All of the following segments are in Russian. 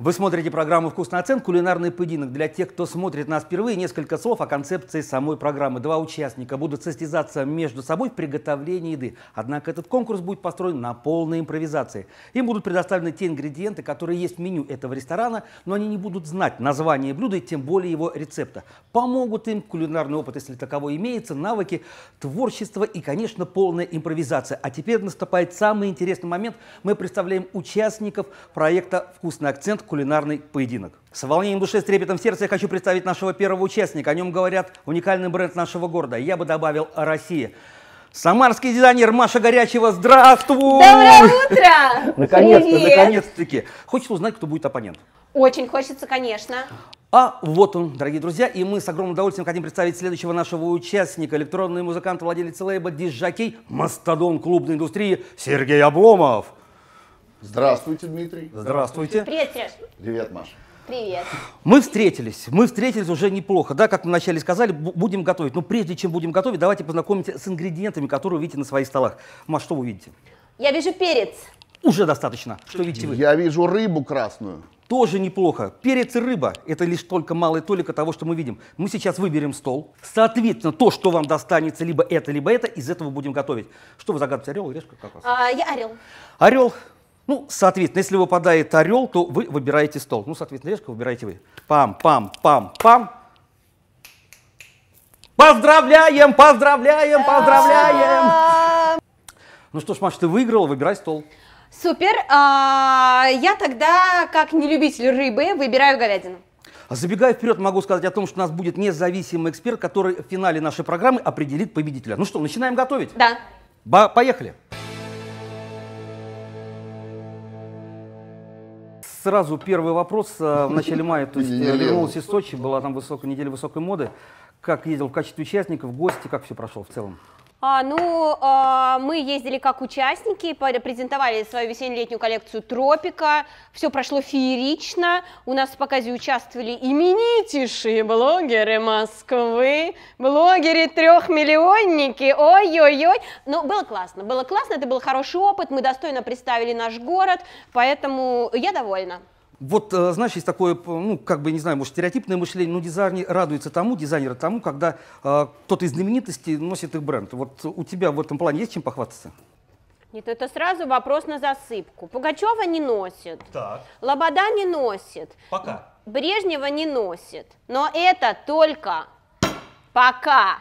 Вы смотрите программу «Вкусный оцен. Кулинарный поединок». Для тех, кто смотрит нас впервые, несколько слов о концепции самой программы. Два участника будут состязаться между собой в приготовлении еды. Однако этот конкурс будет построен на полной импровизации. Им будут предоставлены те ингредиенты, которые есть в меню этого ресторана, но они не будут знать название блюда и тем более его рецепта. Помогут им кулинарный опыт, если таковой имеется, навыки, творчество и, конечно, полная импровизация. А теперь наступает самый интересный момент. Мы представляем участников проекта «Вкусный акцент» кулинарный поединок. С волнением души, с трепетом сердца я хочу представить нашего первого участника. О нем говорят уникальный бренд нашего города. Я бы добавил о России. Самарский дизайнер Маша Горячева, здравствуй! Доброе утро! Наконец-то, наконец-таки. Хочется узнать, кто будет оппонент. Очень хочется, конечно. А вот он, дорогие друзья, и мы с огромным удовольствием хотим представить следующего нашего участника, электронный музыкант, владелец лейба, дизжакей, мастодон клубной индустрии Сергей Обломов. Здравствуйте, Дмитрий. Здравствуйте. Привет, Сереж. Привет, Маша. Привет. Мы встретились, мы встретились уже неплохо, да, как мы вначале сказали, будем готовить. Но прежде чем будем готовить, давайте познакомимся с ингредиентами, которые вы видите на своих столах. Маш, что вы видите? Я вижу перец. Уже достаточно. Что видите вы? Я вижу рыбу красную. Тоже неплохо. Перец и рыба – это лишь только малая толика того, что мы видим. Мы сейчас выберем стол. Соответственно, то, что вам достанется, либо это, либо это, из этого будем готовить. Что вы загадываете, орел или решка? Как вас? А, я орел. Орел. Ну, соответственно, если выпадает орел, то вы выбираете стол. Ну, соответственно, решка выбираете вы. Пам-пам-пам-пам. Поздравляем, поздравляем, поздравляем! Ну что ж, Маша, ты выиграла, выбирай стол. Супер. А, я тогда, как не любитель рыбы, выбираю говядину. Забегая вперед, могу сказать о том, что у нас будет независимый эксперт, который в финале нашей программы определит победителя. Ну что, начинаем готовить? Да. Ба поехали. сразу первый вопрос. Э, в начале мая то есть, э, вернулась из Сочи, была там высокая неделя высокой моды. Как ездил в качестве участника, в гости, как все прошло в целом? А, ну, а, мы ездили как участники, презентовали свою весенне-летнюю коллекцию «Тропика». Все прошло феерично. У нас в показе участвовали именитейшие блогеры Москвы, блогеры трехмиллионники. Ой-ой-ой. Но было классно, было классно, это был хороший опыт. Мы достойно представили наш город, поэтому я довольна. Вот, э, знаешь, есть такое, ну, как бы, не знаю, может, стереотипное мышление, но дизайнер радуется тому, дизайнера тому, когда э, кто-то из знаменитостей носит их бренд. Вот у тебя в этом плане есть чем похвастаться? Нет, это сразу вопрос на засыпку. Пугачева не носит. Так. Лобода не носит. Пока. Брежнева не носит. Но это только пока.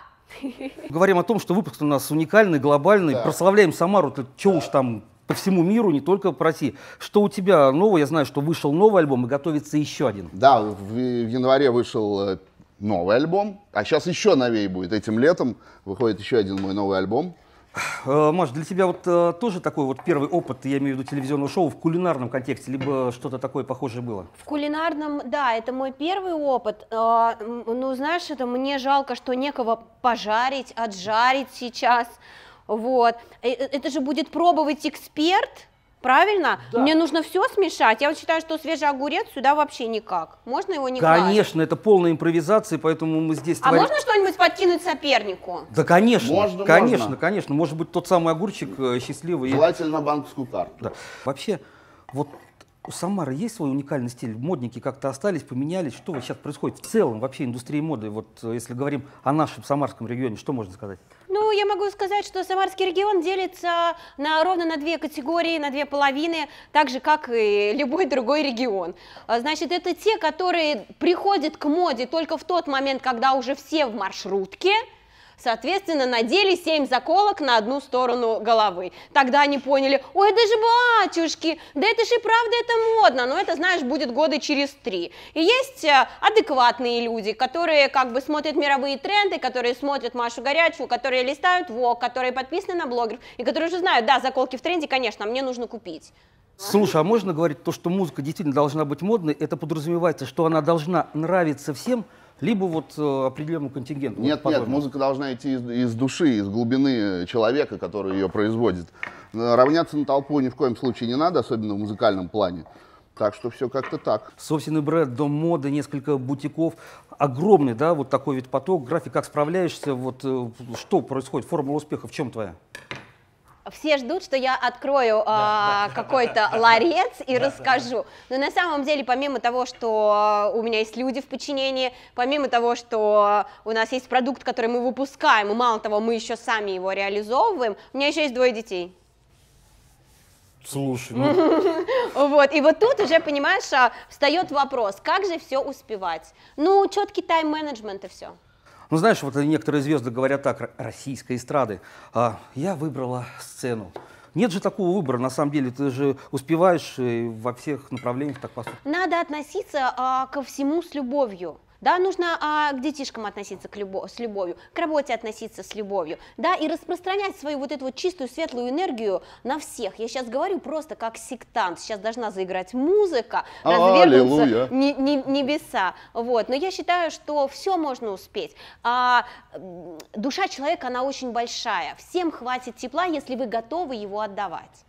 Говорим о том, что выпуск у нас уникальный, глобальный. Да. Прославляем Самару. Чего да. уж там по всему миру, не только по России. Что у тебя нового? Я знаю, что вышел новый альбом и готовится еще один. Да, в, в январе вышел э, новый альбом, а сейчас еще новее будет. Этим летом выходит еще один мой новый альбом. Э, Маш, для тебя вот э, тоже такой вот первый опыт, я имею в виду телевизионного шоу в кулинарном контексте, либо что-то такое похожее было? В кулинарном, да, это мой первый опыт. Э, ну, знаешь, это мне жалко, что некого пожарить, отжарить сейчас. Вот. Э, э, это же будет пробовать эксперт, правильно? Да. Мне нужно все смешать. Я вот считаю, что свежий огурец сюда вообще никак. Можно его не Конечно, класть? это полная импровизация, поэтому мы здесь... А творим... можно что-нибудь подкинуть сопернику? Да, конечно. Можно, конечно, можно. конечно. Может быть, тот самый огурчик э, счастливый. Желательно банковскую карту. Да. Вообще, вот у Самары есть свой уникальный стиль? Модники как-то остались, поменялись? Что сейчас происходит в целом вообще индустрии моды? Вот э, если говорим о нашем самарском регионе, что можно сказать? Ну, я могу сказать, что Самарский регион делится на, ровно на две категории, на две половины, так же, как и любой другой регион. А, значит, это те, которые приходят к моде только в тот момент, когда уже все в маршрутке – Соответственно, надели семь заколок на одну сторону головы. Тогда они поняли, ой, это же батюшки, да это же и правда это модно, но это, знаешь, будет годы через три. И есть э, адекватные люди, которые как бы смотрят мировые тренды, которые смотрят Машу Горячую, которые листают ВОК, которые подписаны на блогеров, и которые уже знают, да, заколки в тренде, конечно, мне нужно купить. Слушай, а можно говорить то, что музыка действительно должна быть модной, это подразумевается, что она должна нравиться всем, либо вот э, определенному контингенту. Нет, вот нет, музыка должна идти из, из души, из глубины э, человека, который ее производит. Э, равняться на толпу ни в коем случае не надо, особенно в музыкальном плане. Так что все как-то так. Собственный бренд, дом моды, несколько бутиков. Огромный, да, вот такой вид поток. График, как справляешься, вот что происходит? Формула успеха в чем твоя? все ждут, что я открою да, э, да, какой-то да, ларец и расскажу. Но на самом деле, помимо того, что а, у меня есть люди в подчинении, помимо того, что а, у нас есть продукт, который мы выпускаем, и мало того, мы еще сами его реализовываем, у меня еще есть двое детей. Слушай, ну... вот, и вот тут уже, понимаешь, встает вопрос, как же все успевать? Ну, четкий тайм-менеджмент и все. Ну, знаешь, вот некоторые звезды говорят так, российской эстрады. А, я выбрала сцену. Нет же такого выбора, на самом деле, ты же успеваешь э, во всех направлениях так поступать. Надо относиться а, ко всему с любовью да, нужно а, к детишкам относиться к любо с любовью, к работе относиться с любовью, да, и распространять свою вот эту вот чистую, светлую энергию на всех. Я сейчас говорю просто как сектант, сейчас должна заиграть музыка, а, развернуться небеса, вот, но я считаю, что все можно успеть. А, душа человека, она очень большая, всем хватит тепла, если вы готовы его отдавать.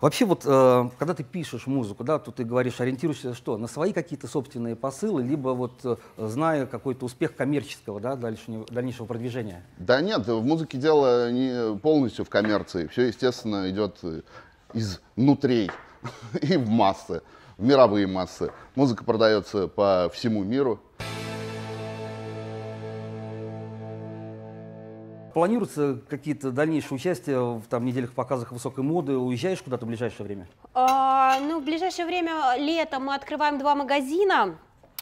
Вообще вот, э, когда ты пишешь музыку, да, то ты говоришь, ориентируешься что? На свои какие-то собственные посылы, либо вот э, зная какой-то успех коммерческого, да, дальнейшего, продвижения? Да нет, в музыке дело не полностью в коммерции. Все, естественно, идет э, изнутри и в массы, в мировые массы. Музыка продается по всему миру. Планируются какие-то дальнейшие участия в там, недельных показах высокой моды? Уезжаешь куда-то в ближайшее время? А, ну, в ближайшее время, летом, мы открываем два магазина.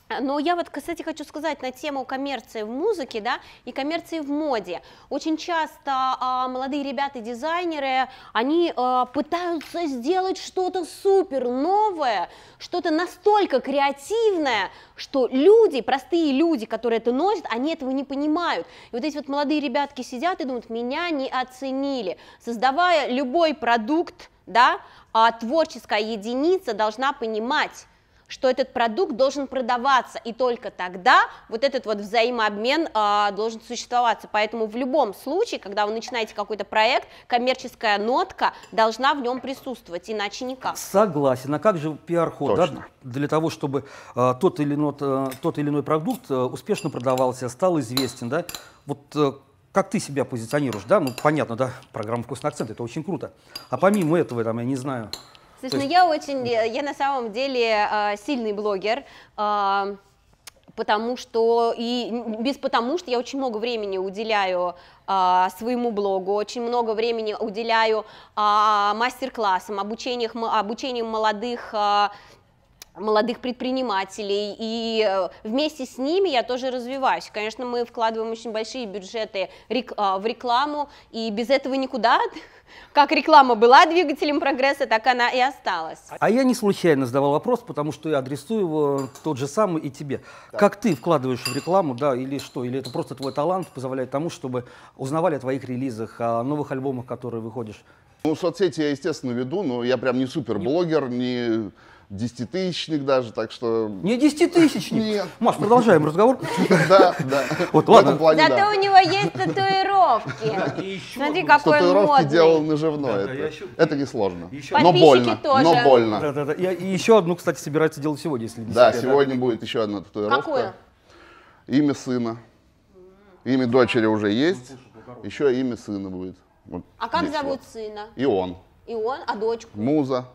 А, но я вот, кстати, хочу сказать на тему коммерции в музыке, да, и коммерции в моде. Очень часто а, молодые ребята, дизайнеры, они а, пытаются сделать что-то супер новое, что-то настолько креативное, что люди, простые люди, которые это носят, они этого не понимают. И вот эти вот молодые ребятки сидят и думают, меня не оценили. Создавая любой продукт, да, а, творческая единица должна понимать, что этот продукт должен продаваться, и только тогда вот этот вот взаимообмен э, должен существоваться. Поэтому в любом случае, когда вы начинаете какой-то проект, коммерческая нотка должна в нем присутствовать, иначе никак. Согласен. А как же пиар-ход? Да? Для того, чтобы э, тот, или иной, э, тот или иной продукт э, успешно продавался, стал известен, да? Вот э, как ты себя позиционируешь, да? Ну, понятно, да, программа «Вкусный акцент» — это очень круто. А помимо этого, там, я не знаю, Слушай, ну я очень, э, я на самом деле э, сильный блогер, э, потому что, и без потому что я очень много времени уделяю своему блогу, очень много времени уделяю мастер-классам, обучением, обучению молодых молодых предпринимателей, и вместе с ними я тоже развиваюсь. Конечно, мы вкладываем очень большие бюджеты в рекламу, и без этого никуда, как реклама была двигателем прогресса, так она и осталась. А я не случайно задавал вопрос, потому что я адресую его тот же самый и тебе. Да. Как ты вкладываешь в рекламу, да, или что? Или это просто твой талант позволяет тому, чтобы узнавали о твоих релизах, о новых альбомах, которые выходишь? Ну, соцсети я, естественно, веду, но я прям не суперблогер, не десятитысячник даже, так что... Не десятитысячник? Нет. Маш, продолжаем разговор. Да, да. Вот, ладно. Зато у него есть татуировка татуировки. Смотри, какой Татуировки делал наживной. Это несложно. Но больно. Но больно. И еще одну, кстати, собирается делать сегодня, если не Да, сегодня будет еще одна татуировка. Какое? Имя сына. Имя дочери уже есть. Еще имя сына будет. а как здесь зовут вот. сына? Ион. Ион, а дочку? Муза.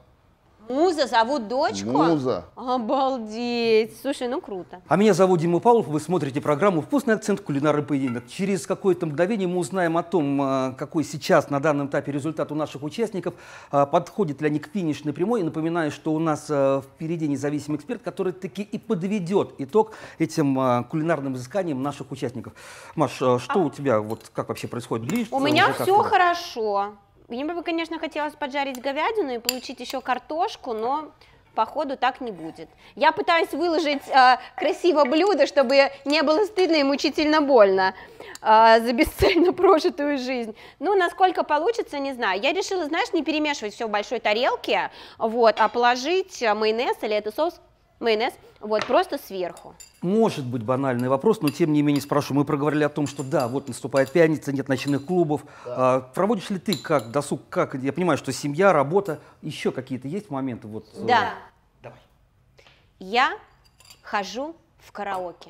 Муза зовут дочку? Муза. Обалдеть. Слушай, ну круто. А меня зовут Дима Павлов, вы смотрите программу «Вкусный акцент. Кулинарный поединок». Через какое-то мгновение мы узнаем о том, а, какой сейчас на данном этапе результат у наших участников, а, подходит ли они к финишной прямой. И напоминаю, что у нас а, впереди независимый эксперт, который таки и подведет итог этим кулинарным изысканиям наших участников. Маш, что а... у тебя, вот как вообще происходит? Ближе, у меня все хорошо. Мне бы, конечно, хотелось поджарить говядину и получить еще картошку, но походу так не будет. Я пытаюсь выложить э, красиво блюдо, чтобы не было стыдно и мучительно больно э, за бесцельно прожитую жизнь. Ну, насколько получится, не знаю. Я решила, знаешь, не перемешивать все в большой тарелке, вот, а положить а, майонез или это соус майонез, вот, просто сверху. Может быть банальный вопрос, но тем не менее спрошу. Мы проговорили о том, что да, вот наступает пятница, нет ночных клубов. Да. А, проводишь ли ты как досуг, как, я понимаю, что семья, работа, еще какие-то есть моменты? Вот, э, да. Э, давай. Я хожу в караоке.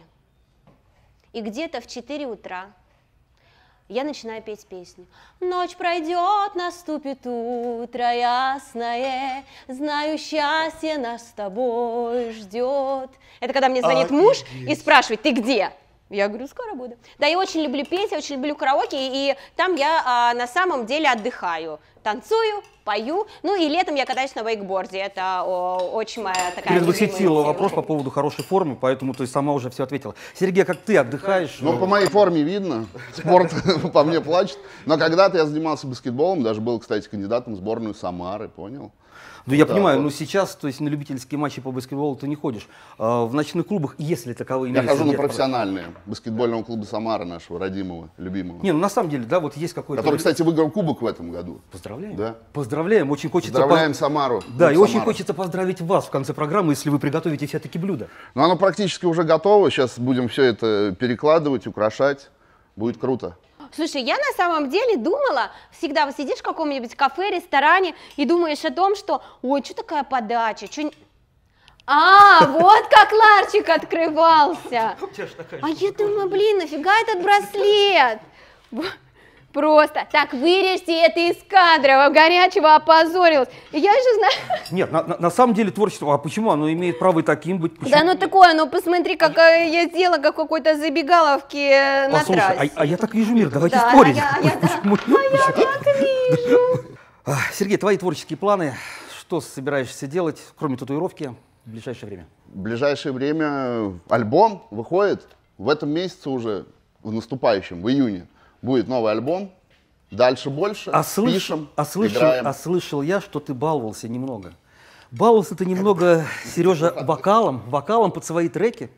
И где-то в 4 утра я начинаю петь песню. Ночь пройдет, наступит утро ясное, знаю, счастье нас с тобой ждет. Это когда мне звонит Офигеть. А, муж и спрашивает, ты где? Я говорю, скоро буду. Да, я очень люблю петь, я очень люблю караоке, и там я а, на самом деле отдыхаю. Танцую, пою, ну и летом я катаюсь на вейкборде, это о, очень моя такая Перед вопрос по поводу хорошей формы, поэтому ты сама уже все ответила. Сергей, а как ты отдыхаешь? Ну, по моей форме видно, спорт по мне плачет, но когда-то я занимался баскетболом, даже был, кстати, кандидатом в сборную Самары, понял? Ну, я понимаю, вот. но сейчас, то есть на любительские матчи по баскетболу ты не ходишь. А, в ночных клубах, если таковые имеются. Я хожу на профессиональные баскетбольного клуба Самара нашего родимого, любимого. Не, ну на самом деле, да, вот есть какой-то. Который, кстати, выиграл кубок в этом году. Поздравляем. Да. Поздравляем. Очень хочется. Поздравляем по... Самару. Да, и Самару. очень хочется поздравить вас в конце программы, если вы приготовите все-таки блюдо. Ну, оно практически уже готово. Сейчас будем все это перекладывать, украшать. Будет круто. Слушай, я на самом деле думала, всегда вот сидишь в каком-нибудь кафе, ресторане и думаешь о том, что, ой, что такая подача, что... А, вот как ларчик открывался. А я думаю, блин, нафига этот браслет? Просто так вырежьте это из кадра, вам горячего опозорилось. Я же знаю... Нет, на, на, на самом деле творчество, а почему оно имеет право таким быть? Почему? Да ну оно такое, ну посмотри, как э, я сделала, как какой-то забегаловки э, на а трассе. А, а я так вижу мир, давайте да, спорить. А я, я, почему? а я так вижу. Сергей, твои творческие планы, что собираешься делать, кроме татуировки, в ближайшее время? В ближайшее время э, альбом выходит в этом месяце уже, в наступающем, в июне будет новый альбом, дальше больше, а слыш... пишем, а слышал, играем. А слышал я, что ты баловался немного. Баловался ты немного, Сережа, вокалом, вокалом под свои треки?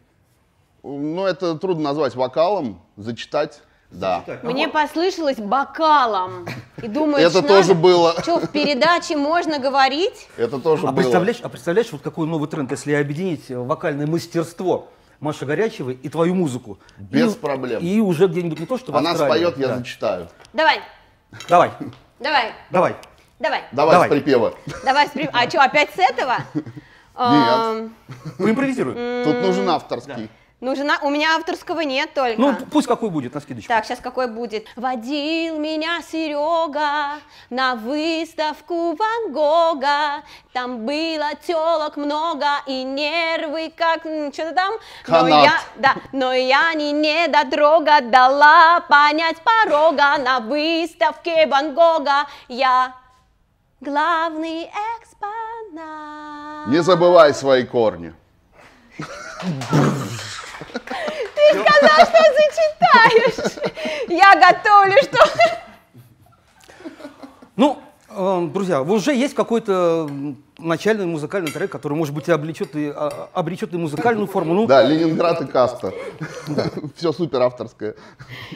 Ну, это трудно назвать вокалом, зачитать. Да. А Мне послышалось бокалом. И думаешь, это тоже было. Что, в передаче можно говорить? Это тоже а было. Представляешь, а представляешь, вот какой новый тренд, если объединить вокальное мастерство Маша Горячевой и твою музыку. Без и, проблем. И уже где-нибудь не то, что в Она споет, я да. зачитаю. Давай. Давай. Давай. Давай. Давай. Давай с припева. Давай с припева. А что, опять с этого? Нет. Мы эм. импровизируем. Тут нужен авторский. Нужна, у меня авторского нет только. Ну, пусть какой будет, на скидочку. Так, сейчас какой будет. Водил меня Серега на выставку Ван Гога. Там было телок много и нервы как... Что-то там? Канат. Но я, да, но я не недотрога дала понять порога на выставке Ван Гога. Я главный экспонат. Не забывай свои корни. Ты сказал, что зачитаешь. Я готовлю, что... Ну, эм, друзья, вы уже есть какой-то начальный музыкальный трек, который, может быть, и облечет и, а, обречет и музыкальную форму. Ну, да, Ленинград и Каста. Все супер авторское.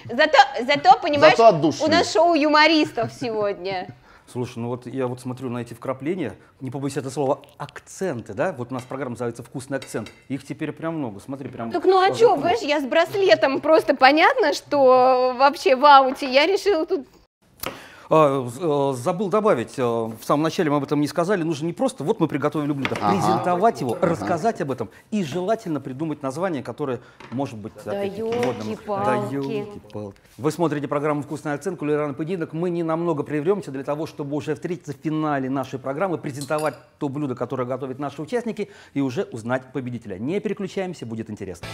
Зато, зато понимаешь, у нас шоу юмористов сегодня. Слушай, ну вот я вот смотрю на эти вкрапления, не побоюсь этого слова, акценты, да? Вот у нас программа называется «Вкусный акцент». Их теперь прям много, смотри, прям... Так ну а что, понимаешь, я с браслетом, просто понятно, что вообще в ауте. Я решила тут а, э, забыл добавить, э, в самом начале мы об этом не сказали, нужно не просто, вот мы приготовили блюдо, а ага. презентовать его, ага. рассказать об этом и желательно придумать название, которое может быть... Да елки-палки. Вы смотрите программу «Вкусная оценка», кулинарный поединок. Мы не намного прервемся для того, чтобы уже в третьем финале нашей программы презентовать то блюдо, которое готовят наши участники, и уже узнать победителя. Не переключаемся, будет Интересно.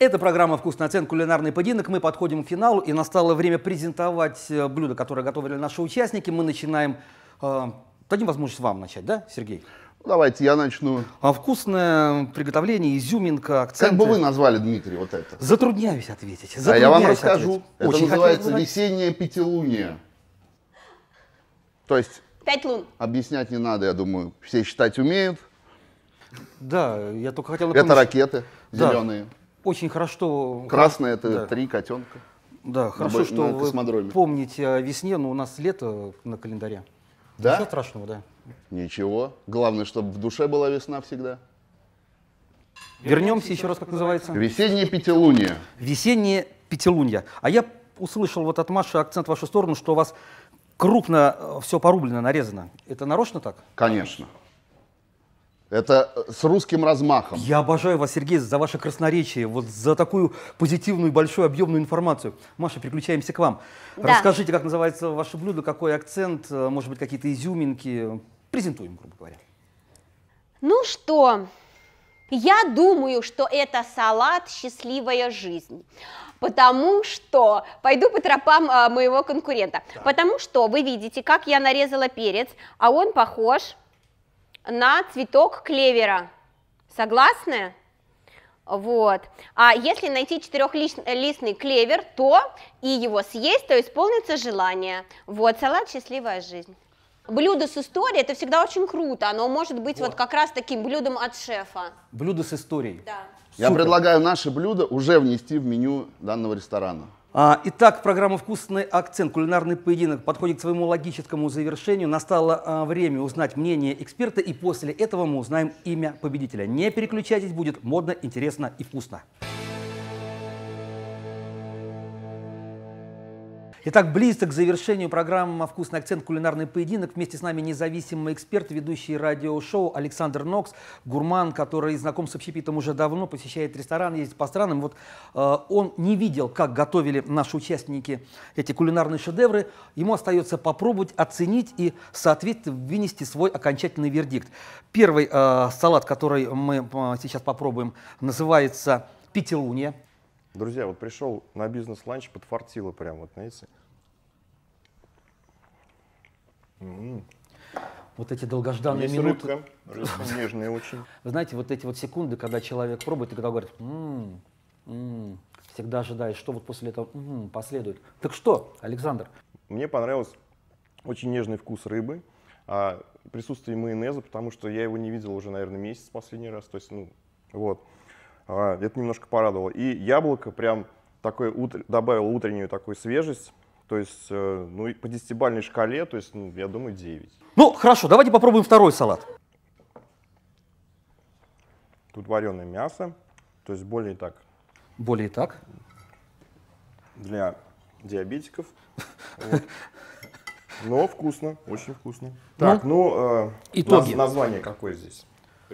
Это программа "Вкусный на Кулинарный поединок». Мы подходим к финалу, и настало время презентовать э, блюда, которые готовили наши участники. Мы начинаем... Э, дадим возможность вам начать, да, Сергей? Ну, давайте я начну. А вкусное приготовление, изюминка, акценты. Как бы вы назвали, Дмитрий, вот это? Затрудняюсь ответить. Затрудняюсь а я вам расскажу. Ответить. Это Очень называется весенняя пятилуния. То есть... Пять лун. Объяснять не надо, я думаю. Все считать умеют. Да, я только хотел напомнить. Это ракеты зеленые. Да очень хорошо, что... Э, Красное это да. три котенка. Да, хорошо, на, что на вы помните о весне, но у нас лето на календаре. Да? Ничего страшного, да. Ничего. Главное, чтобы в душе была весна всегда. Вернемся еще раз, как называется? Весенняя пятилуние. Весенняя пятилунье. А я услышал вот от Маши акцент в вашу сторону, что у вас крупно э, все порублено, нарезано. Это нарочно так? Конечно. Это э, с русским размахом. Я обожаю вас, Сергей, за ваше красноречие, вот за такую позитивную, большую, объемную информацию. Маша, переключаемся к вам. Да. Расскажите, как называется ваше блюдо, какой акцент, э, может быть, какие-то изюминки. Презентуем, грубо говоря. Ну что, я думаю, что это салат «Счастливая жизнь» потому что пойду по тропам а, моего конкурента, да. потому что вы видите, как я нарезала перец, а он похож на цветок клевера. Согласны? Вот. А если найти четырехлистный клевер, то и его съесть, то исполнится желание. Вот, салат «Счастливая жизнь». Блюдо с историей, это всегда очень круто, оно может быть вот, вот как раз таким блюдом от шефа. Блюдо с историей. Да. Я предлагаю наши блюда уже внести в меню данного ресторана. А, итак, программа «Вкусный акцент. Кулинарный поединок» подходит к своему логическому завершению. Настало а, время узнать мнение эксперта, и после этого мы узнаем имя победителя. Не переключайтесь, будет модно, интересно и вкусно. Итак, близко к завершению программы «Вкусный акцент. Кулинарный поединок». Вместе с нами независимый эксперт, ведущий радиошоу Александр Нокс, гурман, который знаком с общепитом уже давно, посещает ресторан, ездит по странам. Вот э, он не видел, как готовили наши участники эти кулинарные шедевры. Ему остается попробовать, оценить и, соответственно, вынести свой окончательный вердикт. Первый э, салат, который мы э, сейчас попробуем, называется «Петеруния». Друзья, вот пришел на бизнес-ланч, подфартило прям, вот, знаете. М-м. Вот эти долгожданные Есть минуты. Рыбка, рыбка нежная очень. Вы знаете, вот эти вот секунды, когда человек пробует и когда говорит, всегда ожидаешь, что вот после этого последует. Так что, Александр? Мне понравился очень нежный вкус рыбы, а, присутствие майонеза, потому что я его не видел уже, наверное, месяц последний раз. То есть, ну, вот. А, это немножко порадовало. И яблоко прям такое утр... добавило утреннюю такую свежесть. То есть, э, ну, по десятибалльной шкале, то есть, ну, я думаю, 9. Ну, хорошо, давайте попробуем второй салат. Тут вареное мясо, то есть более так. Более так? Для диабетиков. Но вкусно, очень вкусно. Ну. Так, ну, э, итоги. название какое здесь?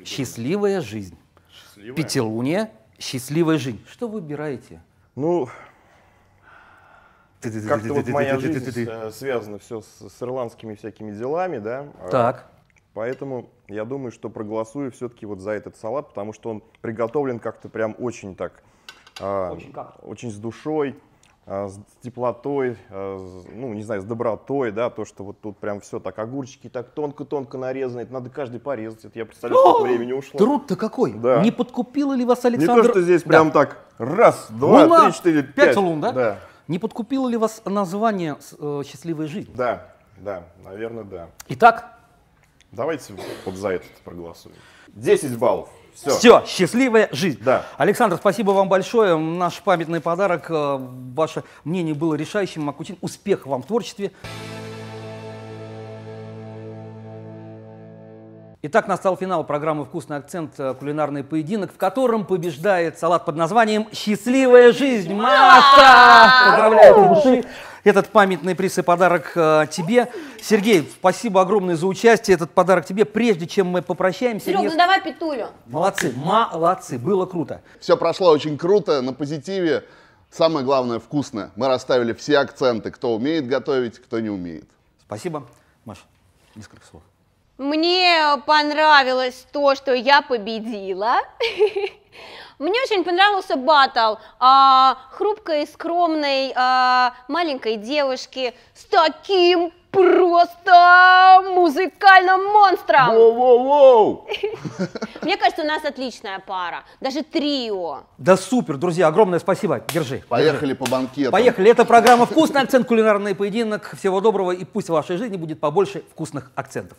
Счастливая жизнь. Счастливая. Пятилуние, счастливая жизнь. Что вы выбираете? Ну, как-то вот моя жизнь э, связана все с, с ирландскими всякими делами, да? Э, так. Поэтому я думаю, что проголосую все-таки вот за этот салат, потому что он приготовлен как-то прям очень так... Э, очень, э, очень с душой. А, с теплотой, а, ну, не знаю, с добротой, да, то, что вот тут прям все так, огурчики так тонко-тонко нарезаны, это надо каждый порезать, это я представляю, сколько времени ушло. Труд-то какой? Да. Не подкупил ли вас Александр? Не то, что здесь да. прям так, раз, два, луна, три, четыре, пять. Пять лун, да? Да. Не подкупило ли вас название э, «Счастливая жизнь»? Да, да, наверное, да. Итак? Давайте вот за этот проголосуем. 10 баллов. Все. Все, счастливая жизнь. Да. Александр, спасибо вам большое. Наш памятный подарок. Э, ваше мнение было решающим. Макутин, успех вам в творчестве. Итак, настал финал программы «Вкусный акцент. Кулинарный поединок», в котором побеждает салат под названием «Счастливая жизнь». Маша! Поздравляю от души. Этот памятный приз и подарок э, тебе. Сергей, спасибо огромное за участие. Этот подарок тебе. Прежде чем мы попрощаемся... Серега, ну давай петулю. Молодцы, молодцы. Было круто. Все прошло очень круто, на позитиве. Самое главное, вкусное. Мы расставили все акценты, кто умеет готовить, кто не умеет. Спасибо. Маша, несколько слов. Мне понравилось то, что я победила. Мне очень понравился батл а, хрупкой, скромной, а, маленькой девушки с таким просто музыкальным монстром. Воу-воу-воу! Мне кажется, у нас отличная пара, даже трио. Да супер, друзья, огромное спасибо, держи. Поехали держи. по банкету. Поехали, это программа «Вкусный акцент. Кулинарный поединок». Всего доброго и пусть в вашей жизни будет побольше вкусных акцентов.